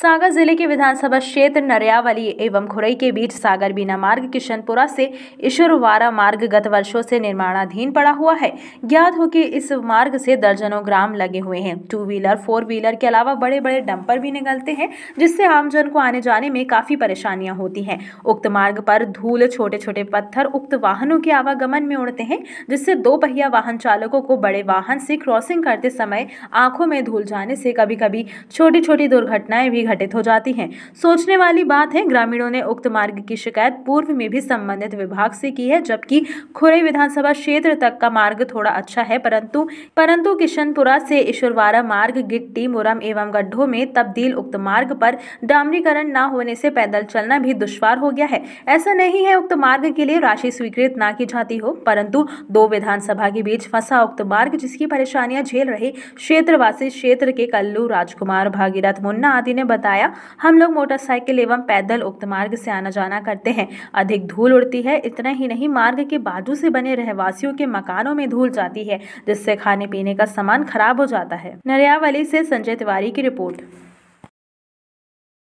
सागर जिले के विधानसभा क्षेत्र नरियावली एवं खुरई के बीच सागर बीना मार्ग किशनपुरा से ईश्वरवारा मार्ग गत वर्षों से निर्माणाधीन पड़ा हुआ है ज्ञात हो कि इस मार्ग से दर्जनों ग्राम लगे हुए हैं टू व्हीलर फोर व्हीलर के अलावा बड़े बड़े डंपर भी निकलते हैं जिससे आमजन को आने जाने में काफ़ी परेशानियां होती हैं उक्त मार्ग पर धूल छोटे छोटे पत्थर उक्त वाहनों के आवागमन में उड़ते हैं जिससे दो पहिया वाहन चालकों को बड़े वाहन से क्रॉसिंग करते समय आंखों में धूल जाने से कभी कभी छोटी छोटी दुर्घटनाएं भी घटित हो जाती है सोचने वाली बात है ग्रामीणों ने उक्त मार्ग की शिकायत पूर्व में भी संबंधित विभाग से की है जबकि खुरई विधानसभा क्षेत्र तक का मार्ग थोड़ा अच्छा है परंतु परंतु किशनपुरा से ईश्वरवारा मार्ग गिट्टी मुरम एवं गड्ढो में तब्दील उक्त मार्ग पर डामरीकरण न होने से पैदल चलना भी दुश्वार हो गया है ऐसा नहीं है उक्त मार्ग के लिए राशि स्वीकृत न की जाती हो परंतु दो विधानसभा के बीच फंसा उक्त मार्ग जिसकी परेशानियां झेल रहे क्षेत्रवासी क्षेत्र के कल्लू राजकुमार भागीरथ मुन्ना आदि ने बताया हम लोग मोटरसाइकिल एवं पैदल उक्त मार्ग से आना जाना करते हैं अधिक धूल उड़ती है इतना ही नहीं मार्ग के बाजू से बने रहवासियों के मकानों में धूल जाती है जिससे खाने पीने का सामान खराब हो जाता है नरियावली से संजय तिवारी की रिपोर्ट